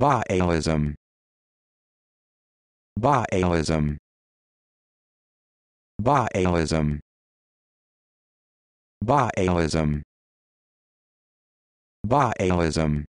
Baalism. Baalism. Baalism. Baalism. Baalism.